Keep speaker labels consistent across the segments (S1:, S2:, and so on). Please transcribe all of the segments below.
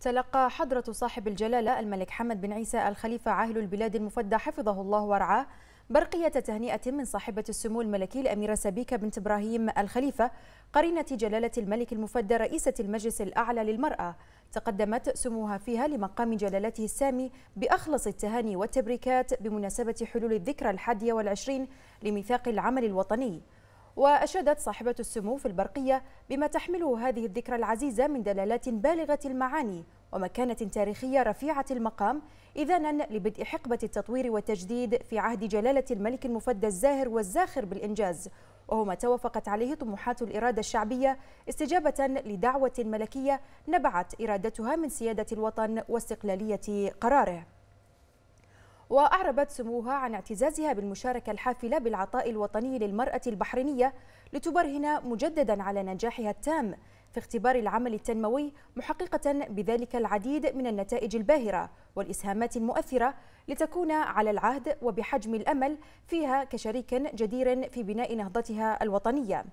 S1: تلقى حضرة صاحب الجلالة الملك حمد بن عيسى الخليفة عاهل البلاد المفدى حفظه الله ورعاه برقية تهنئة من صاحبة السمو الملكي الأميرة سبيكة بنت إبراهيم الخليفة قرينة جلالة الملك المفدى رئيسة المجلس الأعلى للمرأة تقدمت سموها فيها لمقام جلالته السامي بأخلص التهاني والتبريكات بمناسبة حلول الذكرى الحادية والعشرين لميثاق العمل الوطني وأشادت صاحبة السمو في البرقية بما تحمله هذه الذكرى العزيزة من دلالات بالغة المعاني ومكانة تاريخية رفيعة المقام إذانا لبدء حقبة التطوير والتجديد في عهد جلالة الملك المفدى الزاهر والزاخر بالإنجاز وهو ما توافقت عليه طموحات الإرادة الشعبية استجابة لدعوة ملكية نبعت إرادتها من سيادة الوطن واستقلالية قراره وأعربت سموها عن اعتزازها بالمشاركة الحافلة بالعطاء الوطني للمرأة البحرينية لتبرهن مجددا على نجاحها التام في اختبار العمل التنموي محققة بذلك العديد من النتائج الباهرة والإسهامات المؤثرة لتكون على العهد وبحجم الأمل فيها كشريك جدير في بناء نهضتها الوطنية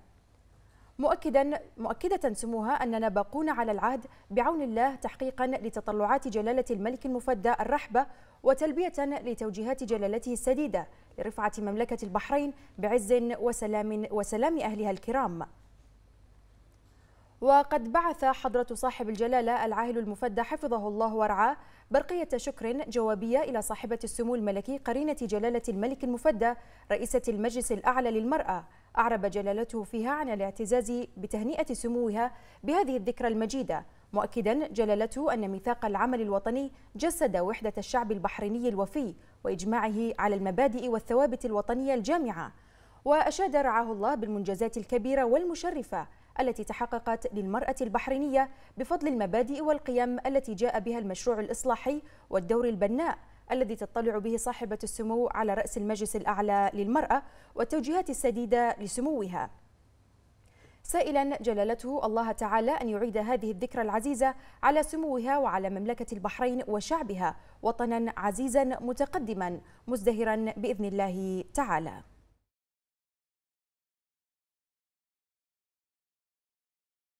S1: مؤكدا مؤكدة سموها أننا باقون على العهد بعون الله تحقيقا لتطلعات جلالة الملك المفدى الرحبة وتلبية لتوجيهات جلالته السديدة لرفعة مملكة البحرين بعز وسلام وسلام أهلها الكرام وقد بعث حضرة صاحب الجلالة العاهل المفدى حفظه الله ورعاه برقية شكر جوابية إلى صاحبة السمو الملكي قرينة جلالة الملك المفدى رئيسة المجلس الأعلى للمرأة أعرب جلالته فيها عن الاعتزاز بتهنئة سموها بهذه الذكرى المجيدة مؤكدا جلالته أن ميثاق العمل الوطني جسد وحدة الشعب البحريني الوفي وإجماعه على المبادئ والثوابت الوطنية الجامعة وأشاد رعاه الله بالمنجزات الكبيرة والمشرفة التي تحققت للمرأة البحرينية بفضل المبادئ والقيم التي جاء بها المشروع الإصلاحي والدور البناء الذي تطلع به صاحبة السمو على رأس المجلس الأعلى للمرأة والتوجيهات السديدة لسموها سائلا جلالته الله تعالى أن يعيد هذه الذكرى العزيزة على سموها وعلى مملكة البحرين وشعبها وطنا عزيزا متقدما مزدهرا بإذن الله تعالى